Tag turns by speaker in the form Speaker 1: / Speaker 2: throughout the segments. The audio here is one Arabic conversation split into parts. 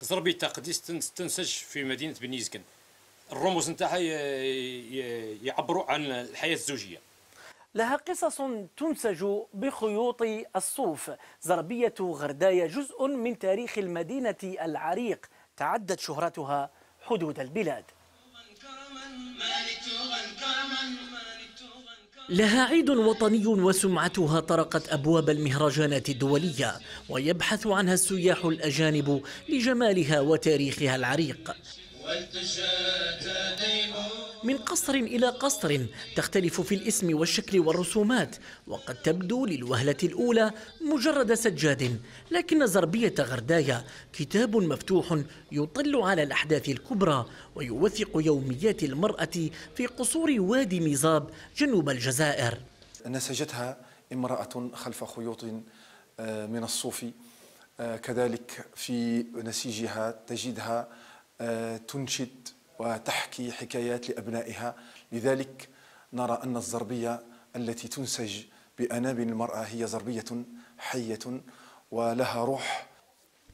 Speaker 1: زربي تقديس تنسج في مدينه بنيزكن الرموز نتاعها يعبروا عن الحياه الزوجيه لها قصص تنسج بخيوط الصوف زربية غرداية جزء من تاريخ المدينة العريق تعدت شهرتها حدود البلاد لها عيد وطني وسمعتها طرقت أبواب المهرجانات الدولية ويبحث عنها السياح الأجانب لجمالها وتاريخها العريق من قصر إلى قصر تختلف في الاسم والشكل والرسومات وقد تبدو للوهلة الأولى مجرد سجاد لكن زربية غردايا كتاب مفتوح يطل على الأحداث الكبرى ويوثق يوميات المرأة في
Speaker 2: قصور وادي ميزاب جنوب الجزائر نسجتها امرأة خلف خيوط آه، من الصوف آه، كذلك في نسيجها تجدها آه، تنشد وتحكي حكايات لأبنائها لذلك نرى أن الزربية التي تنسج بأنابل المرأة هي زربية حية ولها روح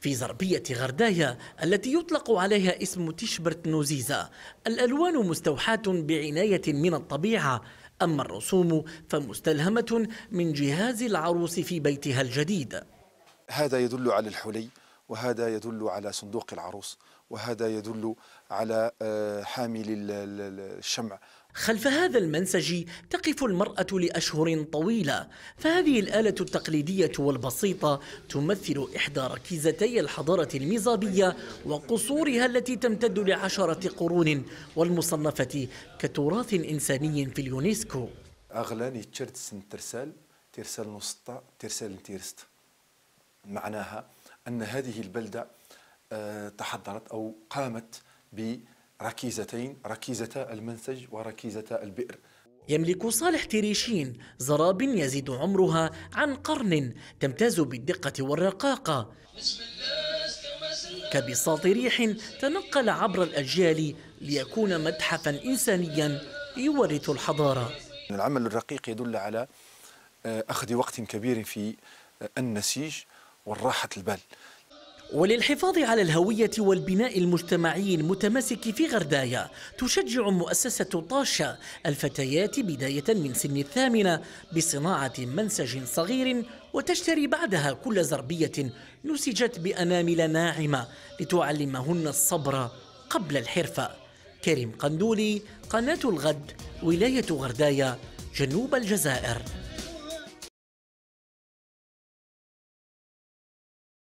Speaker 2: في زربية غردايا
Speaker 1: التي يطلق عليها اسم تشبرت نوزيزا الألوان مستوحاة بعناية من الطبيعة أما الرسوم فمستلهمة من جهاز العروس
Speaker 2: في بيتها الجديد هذا يدل على الحلي وهذا يدل على صندوق العروس وهذا يدل على آه، حامل الشمع
Speaker 1: خلف هذا المنسج تقف المرأة لأشهر طويلة فهذه الآلة التقليدية والبسيطة تمثل إحدى ركيزتي الحضارة الميزابية وقصورها التي تمتد لعشرة قرون والمصنفة كتراث
Speaker 2: إنساني في اليونسكو أغلى يتشرد سنترسال ترسال ترسال ترسال تيرست معناها أن هذه البلدة آه، تحضرت أو قامت بركيزتين ركيزتا المنسج وركيزتا البئر يملك صالح تريشين زراب يزيد عمرها عن
Speaker 1: قرن تمتاز بالدقة والرقاقة كبساط ريح تنقل عبر الأجيال ليكون متحفا إنسانيا
Speaker 2: يورث الحضارة العمل الرقيق يدل على آه، أخذ وقت كبير في آه، النسيج والراحة البال وللحفاظ على الهوية
Speaker 1: والبناء المجتمعي المتماسك في غردايا تشجع مؤسسة طاشة الفتيات بداية من سن الثامنة بصناعة منسج صغير وتشتري بعدها كل زربية نسجت بأنامل ناعمة لتعلمهن الصبر قبل الحرفة كريم قندولي قناة الغد
Speaker 2: ولاية غردايا جنوب الجزائر